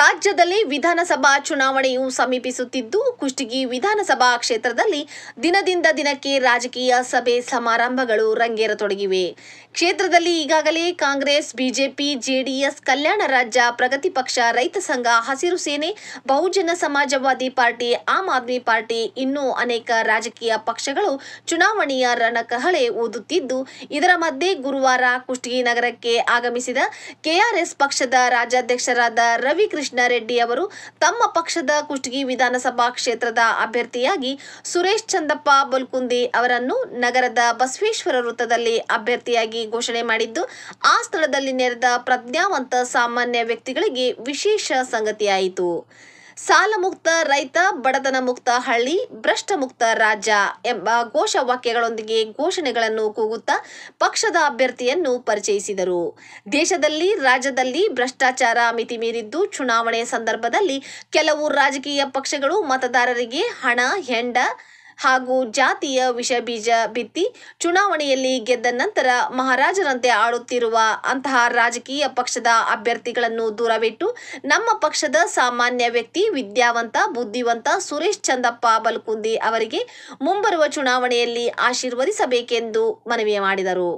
ರಾಜ್ಯದಲ್ಲಿ ವಿಧಾನಸಭಾ ಚುನಾವಣೆಯು ಸಮೀಪಿಸುತ್ತಿದ್ದು ಕುಷ್ಟಗಿ ವಿಧಾನಸಭಾ ಕ್ಷೇತ್ರದಲ್ಲಿ ದಿನದಿಂದ ದಿನಕ್ಕೆ ರಾಜಕೀಯ ಸಭೆ ಸಮಾರಂಭಗಳು ರಂಗೇರತೊಡಗಿವೆ ಕ್ಷೇತ್ರದಲ್ಲಿ ಈಗಾಗಲೇ ಕಾಂಗ್ರೆಸ್ ಬಿಜೆಪಿ ಜೆಡಿಎಸ್ ಕಲ್ಯಾಣ ರಾಜ್ಯ ಪ್ರಗತಿ ಪಕ್ಷ ರೈತ ಸಂಘ ಹಸಿರು ಸೇನೆ ಬಹುಜನ ಸಮಾಜವಾದಿ ಪಾರ್ಟಿ ಆಮ್ ಆದ್ಮಿ ಪಾರ್ಟಿ ಇನ್ನೂ ಅನೇಕ ರಾಜಕೀಯ ಪಕ್ಷಗಳು ಚುನಾವಣೆಯ ರಣಕಹಳೆ ಓದುತ್ತಿದ್ದು ಇದರ ಮಧ್ಯೆ ಗುರುವಾರ ಕುಷ್ಟಗಿ ನಗರಕ್ಕೆ ಆಗಮಿಸಿದ ಕೆಆರ್ಎಸ್ ಪಕ್ಷದ ರಾಜ್ಯಾಧ್ಯಕ್ಷರಾದ ರವಿ ಕೃಷ್ಣಾರೆಡ್ಡಿ ಅವರು ತಮ್ಮ ಪಕ್ಷದ ಕುಷ್ಟಗಿ ವಿಧಾನಸಭಾ ಕ್ಷೇತ್ರದ ಅಭ್ಯರ್ಥಿಯಾಗಿ ಸುರೇಶ್ ಚಂದಪ್ಪ ಬಲ್ಕುಂದಿ ಅವರನ್ನು ನಗರದ ಬಸವೇಶ್ವರ ವೃತ್ತದಲ್ಲಿ ಅಭ್ಯರ್ಥಿಯಾಗಿ ಘೋಷಣೆ ಮಾಡಿದ್ದು ಆ ಸ್ಥಳದಲ್ಲಿ ನೆರೆದ ಪ್ರಜ್ಞಾವಂತ ಸಾಮಾನ್ಯ ವ್ಯಕ್ತಿಗಳಿಗೆ ವಿಶೇಷ ಸಂಗತಿಯಾಯಿತು ಸಾಲ ಮುಕ್ತ ರೈತ ಬಡತನ ಮುಕ್ತ ಹಳ್ಳಿ ಭ್ರಷ್ಟ ಮುಕ್ತ ರಾಜ್ಯ ಎಂಬ ಘೋಷವಾಕ್ಯಗಳೊಂದಿಗೆ ಘೋಷಣೆಗಳನ್ನು ಕೂಗುತ್ತಾ ಪಕ್ಷದ ಅಭ್ಯರ್ಥಿಯನ್ನು ಪರಿಚಯಿಸಿದರು ದೇಶದಲ್ಲಿ ರಾಜ್ಯದಲ್ಲಿ ಭ್ರಷ್ಟಾಚಾರ ಮಿತಿ ಮೀರಿದ್ದು ಚುನಾವಣೆ ಸಂದರ್ಭದಲ್ಲಿ ಕೆಲವು ರಾಜಕೀಯ ಪಕ್ಷಗಳು ಮತದಾರರಿಗೆ ಹಣ ಹೆಂಡ ಹಾಗೂ ಜಾತಿಯ ವಿಷ ಬೀಜ ಬಿತ್ತಿ ಚುನಾವಣೆಯಲ್ಲಿ ಗೆದ್ದ ನಂತರ ಮಹಾರಾಜರಂತೆ ಆಡುತ್ತಿರುವ ಅಂತಹ ರಾಜಕೀಯ ಪಕ್ಷದ ಅಭ್ಯರ್ಥಿಗಳನ್ನು ದೂರವಿಟ್ಟು ನಮ್ಮ ಪಕ್ಷದ ಸಾಮಾನ್ಯ ವ್ಯಕ್ತಿ ವಿದ್ಯಾವಂತ ಬುದ್ಧಿವಂತ ಸುರೇಶ್ ಚಂದಪ್ಪ ಬಲ್ಕುಂದಿ ಅವರಿಗೆ ಮುಂಬರುವ ಚುನಾವಣೆಯಲ್ಲಿ ಆಶೀರ್ವದಿಸಬೇಕೆಂದು ಮನವಿ ಮಾಡಿದರು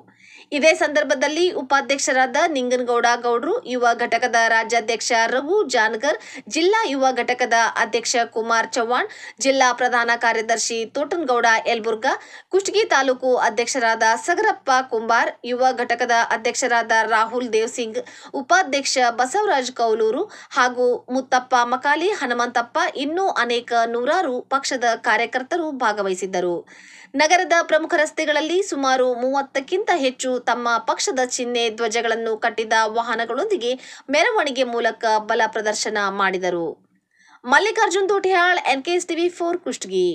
ಇದೇ ಸಂದರ್ಭದಲ್ಲಿ ಉಪಾಧ್ಯಕ್ಷರಾದ ನಿಂಗನಗೌಡ ಗೌಡ್ರು ಯುವ ಘಟಕದ ರಾಜ್ಯಾಧ್ಯಕ್ಷ ರಘು ಜಾನ್ಗರ್ ಜಿಲ್ಲಾ ಯುವ ಘಟಕದ ಅಧ್ಯಕ್ಷ ಕುಮಾರ್ ಚವ್ಹಾಣ್ ಜಿಲ್ಲಾ ಪ್ರಧಾನ ಕಾರ್ಯದರ್ಶಿ ತೋಟನ್ಗೌಡ ಯಲ್ಬುರ್ಗ ಕುಷ್ಟಗಿ ತಾಲೂಕು ಅಧ್ಯಕ್ಷರಾದ ಸಗರಪ್ಪ ಕುಂಬಾರ್ ಯುವ ಘಟಕದ ಅಧ್ಯಕ್ಷರಾದ ರಾಹುಲ್ ಸಿಂಗ್ ಉಪಾಧ್ಯಕ್ಷ ಬಸವರಾಜ್ ಕೌಲೂರು ಹಾಗೂ ಮುತ್ತಪ್ಪ ಮಕಾಲಿ ಹನುಮಂತಪ್ಪ ಇನ್ನೂ ಅನೇಕ ನೂರಾರು ಪಕ್ಷದ ಕಾರ್ಯಕರ್ತರು ಭಾಗವಹಿಸಿದ್ದರು ನಗರದ ಪ್ರಮುಖ ರಸ್ತೆಗಳಲ್ಲಿ ಸುಮಾರು ಮೂವತ್ತಕ್ಕಿಂತ ಹೆಚ್ಚು ತಮ್ಮ ಪಕ್ಷದ ಚಿಹ್ನೆ ಧ್ವಜಗಳನ್ನು ಕಟ್ಟಿದ ವಾಹನಗಳೊಂದಿಗೆ ಮೆರವಣಿಗೆ ಮೂಲಕ ಬಲ ಪ್ರದರ್ಶನ ಮಾಡಿದರು Mallikarjun Dotihal NKS TV four Kushtagi